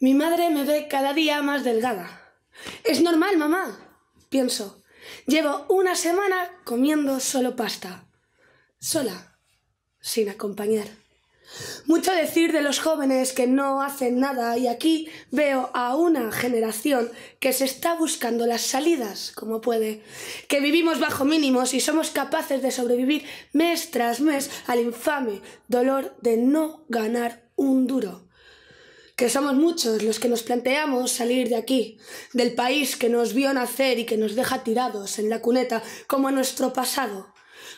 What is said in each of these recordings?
Mi madre me ve cada día más delgada. Es normal, mamá, pienso. Llevo una semana comiendo solo pasta. Sola, sin acompañar. Mucho decir de los jóvenes que no hacen nada y aquí veo a una generación que se está buscando las salidas como puede, que vivimos bajo mínimos y somos capaces de sobrevivir mes tras mes al infame dolor de no ganar un duro que somos muchos los que nos planteamos salir de aquí, del país que nos vio nacer y que nos deja tirados en la cuneta, como a nuestro pasado,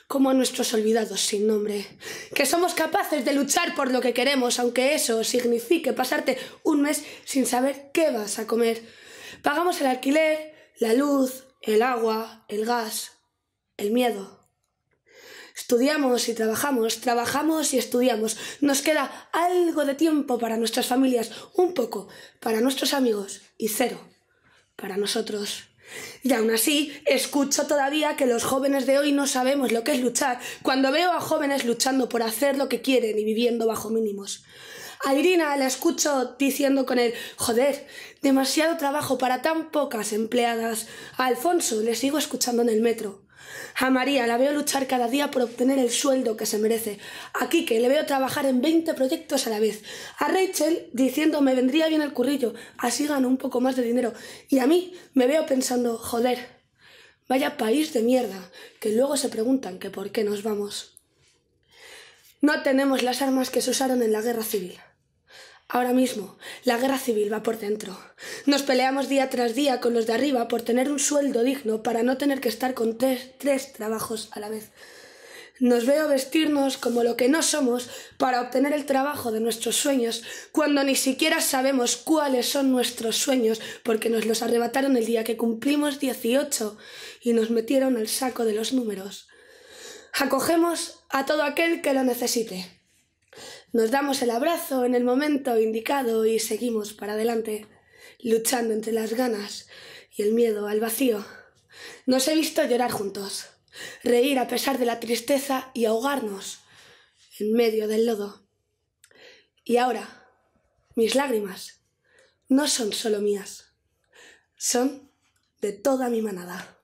como a nuestros olvidados sin nombre, que somos capaces de luchar por lo que queremos, aunque eso signifique pasarte un mes sin saber qué vas a comer. Pagamos el alquiler, la luz, el agua, el gas, el miedo. Estudiamos y trabajamos, trabajamos y estudiamos. Nos queda algo de tiempo para nuestras familias, un poco, para nuestros amigos y cero para nosotros. Y aún así, escucho todavía que los jóvenes de hoy no sabemos lo que es luchar cuando veo a jóvenes luchando por hacer lo que quieren y viviendo bajo mínimos. A Irina la escucho diciendo con él, joder, demasiado trabajo para tan pocas empleadas. A Alfonso le sigo escuchando en el metro. A María la veo luchar cada día por obtener el sueldo que se merece. A Quique le veo trabajar en 20 proyectos a la vez. A Rachel diciendo me vendría bien el currillo, así gano un poco más de dinero. Y a mí me veo pensando, joder, vaya país de mierda, que luego se preguntan que por qué nos vamos. No tenemos las armas que se usaron en la guerra civil. Ahora mismo, la guerra civil va por dentro. Nos peleamos día tras día con los de arriba por tener un sueldo digno para no tener que estar con tres, trabajos a la vez. Nos veo vestirnos como lo que no somos para obtener el trabajo de nuestros sueños, cuando ni siquiera sabemos cuáles son nuestros sueños, porque nos los arrebataron el día que cumplimos 18 y nos metieron al saco de los números acogemos a todo aquel que lo necesite. Nos damos el abrazo en el momento indicado y seguimos para adelante, luchando entre las ganas y el miedo al vacío. Nos he visto llorar juntos, reír a pesar de la tristeza y ahogarnos en medio del lodo. Y ahora, mis lágrimas no son solo mías, son de toda mi manada.